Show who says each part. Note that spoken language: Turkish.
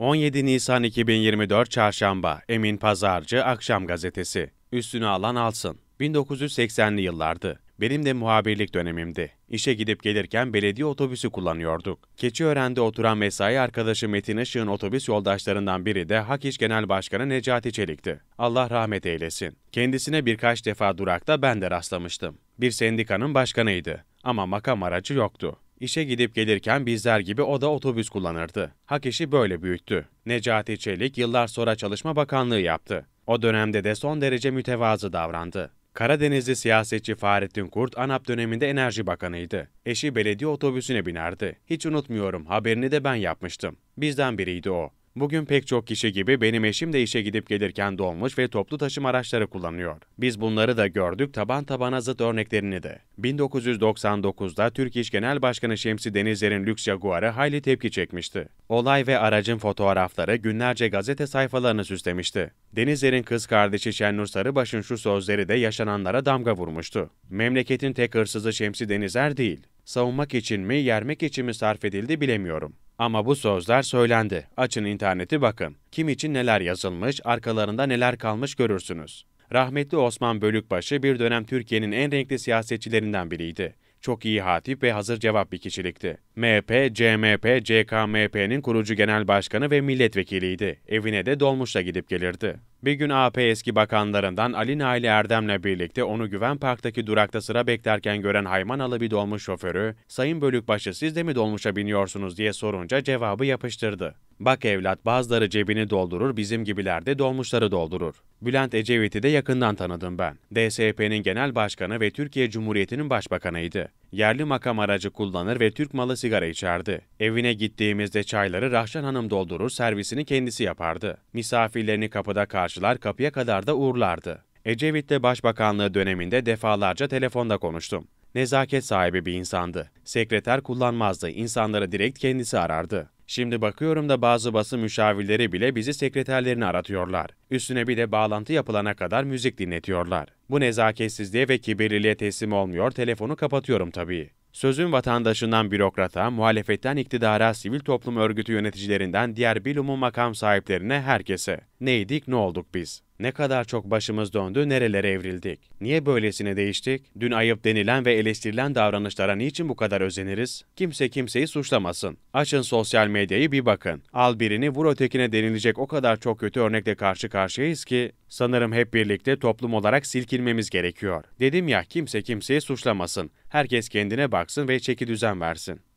Speaker 1: 17 Nisan 2024 Çarşamba Emin Pazarcı Akşam Gazetesi üstünü alan alsın. 1980'li yıllardı. Benim de muhabirlik dönemimdi. İşe gidip gelirken belediye otobüsü kullanıyorduk. Keçiören'de oturan mesai arkadaşı Metin Işık'ın otobüs yoldaşlarından biri de Hak Genel Başkanı Necati Çelik'ti. Allah rahmet eylesin. Kendisine birkaç defa durakta ben de rastlamıştım. Bir sendikanın başkanıydı ama makam aracı yoktu. İşe gidip gelirken bizler gibi o da otobüs kullanırdı. Hak işi böyle büyüttü. Necati Çelik yıllar sonra Çalışma Bakanlığı yaptı. O dönemde de son derece mütevazı davrandı. Karadenizli siyasetçi Fahrettin Kurt ANAP döneminde Enerji Bakanıydı. Eşi belediye otobüsüne binerdi. Hiç unutmuyorum haberini de ben yapmıştım. Bizden biriydi o. Bugün pek çok kişi gibi benim eşim de işe gidip gelirken dolmuş ve toplu taşıma araçları kullanıyor. Biz bunları da gördük taban tabana zıt örneklerini de. 1999'da Türk İş Genel Başkanı Şemsi Denizler'in lüks Jaguar'ı hayli tepki çekmişti. Olay ve aracın fotoğrafları günlerce gazete sayfalarını süslemişti. Denizler'in kız kardeşi Şenur Sarıbaş'ın şu sözleri de yaşananlara damga vurmuştu. Memleketin tek hırsızı Şemsi Denizer değil. Savunmak için mi, yermek için mi sarf edildi bilemiyorum. Ama bu sözler söylendi. Açın interneti bakın. Kim için neler yazılmış, arkalarında neler kalmış görürsünüz. Rahmetli Osman Bölükbaşı bir dönem Türkiye'nin en renkli siyasetçilerinden biriydi. Çok iyi hatip ve hazır cevap bir kişilikti. MHP, CMP, CKMP'nin kurucu genel başkanı ve milletvekiliydi. Evine de dolmuşla gidip gelirdi. Bir gün AP eski bakanlarından Ali Nail Erdem'le birlikte onu Güven Park'taki durakta sıra beklerken gören Haymanalı bir dolmuş şoförü, Sayın Bölükbaşı siz de mi dolmuşa biniyorsunuz diye sorunca cevabı yapıştırdı. Bak evlat bazıları cebini doldurur, bizim gibiler de dolmuşları doldurur. Bülent Ecevit'i de yakından tanıdım ben. DSP'nin genel başkanı ve Türkiye Cumhuriyeti'nin başbakanıydı yerli makam aracı kullanır ve Türk malı sigara içerdi. Evine gittiğimizde çayları Rahşan Hanım doldurur, servisini kendisi yapardı. Misafirlerini kapıda karşılar, kapıya kadar da uğurlardı. Ecevit'te Başbakanlığı döneminde defalarca telefonda konuştum. Nezaket sahibi bir insandı. Sekreter kullanmazdı, insanları direkt kendisi arardı. Şimdi bakıyorum da bazı basın müşavirleri bile bizi sekreterlerini aratıyorlar. Üstüne bir de bağlantı yapılana kadar müzik dinletiyorlar. Bu nezaketsizliğe ve kibirliliğe teslim olmuyor, telefonu kapatıyorum tabii. Sözün vatandaşından bürokrata, muhalefetten iktidara, sivil toplum örgütü yöneticilerinden diğer bilumum makam sahiplerine herkese. Neydik ne olduk biz? Ne kadar çok başımız döndü, nerelere evrildik? Niye böylesine değiştik? Dün ayıp denilen ve eleştirilen davranışlara niçin bu kadar özeniriz? Kimse kimseyi suçlamasın. Açın sosyal medyayı bir bakın. Al birini vur ötekine denilecek o kadar çok kötü örnekle karşı karşıyayız ki sanırım hep birlikte toplum olarak silkinmemiz gerekiyor. Dedim ya kimse kimseyi suçlamasın. Herkes kendine baksın ve çeki düzen versin.